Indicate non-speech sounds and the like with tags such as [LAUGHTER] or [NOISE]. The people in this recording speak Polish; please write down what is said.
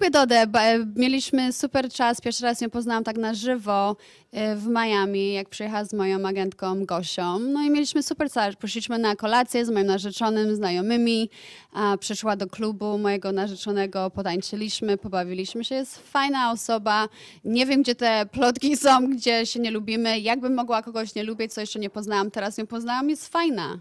Lubię Dodę. E, mieliśmy super czas. Pierwszy raz ją poznałam tak na żywo e, w Miami, jak przyjechała z moją agentką Gosią. No i mieliśmy super czas. Poszliśmy na kolację z moim narzeczonym, znajomymi. A przyszła do klubu mojego narzeczonego, potańczyliśmy, pobawiliśmy się. Jest fajna osoba. Nie wiem, gdzie te plotki [LAUGHS] są, gdzie się nie lubimy. Jakbym mogła kogoś nie lubić, co jeszcze nie poznałam, teraz ją poznałam. Jest fajna.